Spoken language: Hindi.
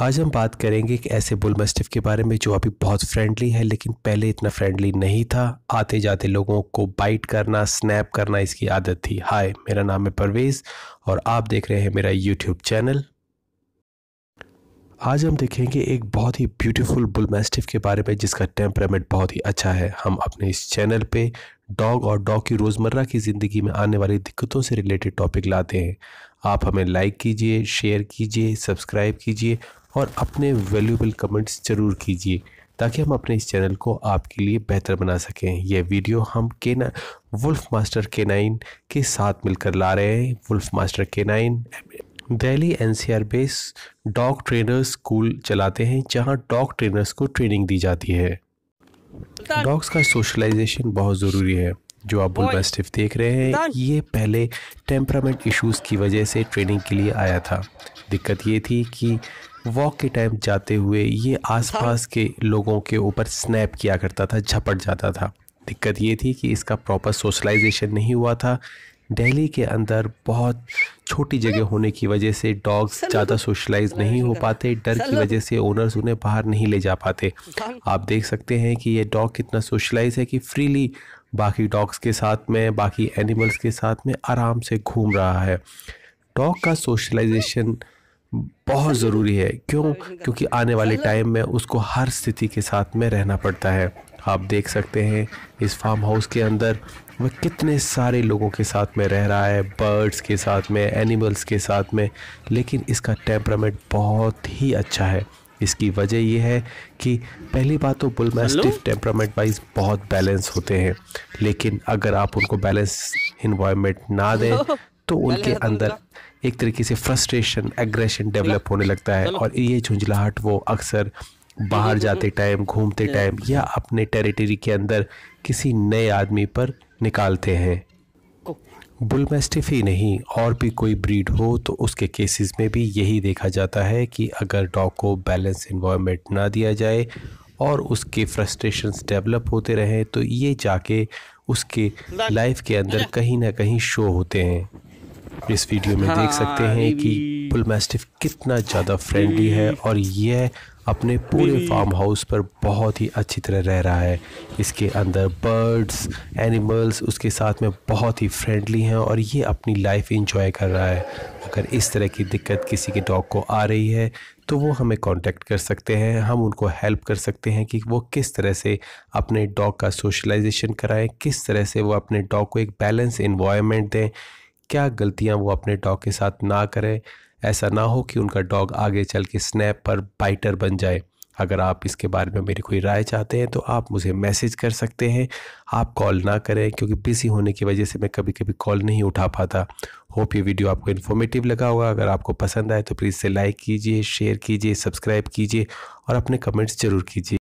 आज हम बात करेंगे एक ऐसे बुल मस्टिफ के बारे में जो अभी बहुत फ्रेंडली है लेकिन पहले इतना फ्रेंडली नहीं था आते जाते लोगों को बाइट करना स्नैप करना इसकी आदत थी हाय मेरा नाम है परवेज़ और आप देख रहे हैं मेरा यूट्यूब चैनल आज हम देखेंगे एक बहुत ही ब्यूटीफुल बुल मैस्टिफ के बारे में जिसका टेम्परामेंट बहुत ही अच्छा है हम अपने इस चैनल पे डॉग और डॉग की रोज़मर्रा की ज़िंदगी में आने वाली दिक्कतों से रिलेटेड टॉपिक लाते हैं आप हमें लाइक कीजिए शेयर कीजिए सब्सक्राइब कीजिए और अपने वैल्यूबल कमेंट्स ज़रूर कीजिए ताकि हम अपने इस चैनल को आपके लिए बेहतर बना सकें यह वीडियो हम के ना वुल्फ मास्टर के नाइन के साथ मिलकर ला रहे हैं wolf master K nine Delhi are base dog trainer school चलाते हैं जहां डॉग ट्रेनर्स को ट्रेनिंग दी जाती है डॉग्स का सोशलाइजेशन बहुत ज़रूरी है जो आप बुल स्टिफ देख रहे हैं ये पहले टेम्परामेंट इश्यूज की वजह से ट्रेनिंग के लिए आया था दिक्कत ये थी कि वॉक के टाइम जाते हुए ये आसपास हाँ। के लोगों के ऊपर स्नैप किया करता था झपट जाता था दिक्कत ये थी कि इसका प्रॉपर सोशलाइजेशन नहीं हुआ था दिल्ली के अंदर बहुत छोटी जगह होने की वजह से डॉग्स ज़्यादा सोशलाइज मतलब नहीं हो पाते डर की वजह से ओनर्स उन्हें बाहर नहीं ले जा पाते हाँ। आप देख सकते हैं कि ये डॉग कितना सोशलाइज है कि फ्रीली बाकी डॉग्स के साथ में बाकी एनिमल्स के साथ में आराम से घूम रहा है डॉग का सोशलाइजेशन हाँ। बहुत ज़रूरी है क्यों क्योंकि आने वाले टाइम मतलब में उसको हर स्थिति के साथ में रहना पड़ता है आप देख सकते हैं इस फार्म हाउस के अंदर वह कितने सारे लोगों के साथ में रह रहा है बर्ड्स के साथ में एनिमल्स के साथ में लेकिन इसका टेम्परामेंट बहुत ही अच्छा है इसकी वजह यह है कि पहली बात तो बुल मैस्टिफ टेम्परामेंट वाइज बहुत बैलेंस होते हैं लेकिन अगर आप उनको बैलेंस इन्वायरमेंट ना दें तो उनके अंदर एक तरीके से फ्रस्ट्रेशन एग्रेशन डेवलप होने लगता है और ये झुंझलाहट वो अक्सर बाहर जाते टाइम तो- घूमते टाइम या अपने टेरिटरी के अंदर किसी नए आदमी पर निकालते हैं बुलमेस्टिफ ही नहीं और भी कोई ब्रीड हो तो उसके केसेस में भी यही देखा जाता है कि अगर डॉग को बैलेंस इन्वायरमेंट ना दिया जाए और उसके फ्रस्ट्रेशंस डेवलप होते रहें तो ये जाके उसके लाइफ के अंदर कहीं ना कहीं शो होते हैं इस वीडियो में देख सकते हाँ, हैं कि बुल मैस्टिफ कितना ज़्यादा फ्रेंडली है और यह अपने पूरे फार्म हाउस पर बहुत ही अच्छी तरह रह रहा है इसके अंदर बर्ड्स एनिमल्स उसके साथ में बहुत ही फ्रेंडली हैं और ये अपनी लाइफ इंजॉय कर रहा है अगर इस तरह की दिक्कत किसी के डॉग को आ रही है तो वो हमें कांटेक्ट कर सकते हैं हम उनको हेल्प कर सकते हैं कि वो किस तरह से अपने डॉग का सोशलाइजेशन कराएं किस तरह से वो अपने डॉग को एक बैलेंस इन्वायरमेंट दें क्या गलतियां वो अपने डॉग के साथ ना करें ऐसा ना हो कि उनका डॉग आगे चल के स्नैप पर बाइटर बन जाए अगर आप इसके बारे में मेरी कोई राय चाहते हैं तो आप मुझे मैसेज कर सकते हैं आप कॉल ना करें क्योंकि बिज़ी होने की वजह से मैं कभी कभी कॉल नहीं उठा पाता होप ये वीडियो आपको इन्फॉर्मेटिव लगा होगा अगर आपको पसंद आए तो प्लीज़ से लाइक कीजिए शेयर कीजिए सब्सक्राइब कीजिए और अपने कमेंट्स ज़रूर कीजिए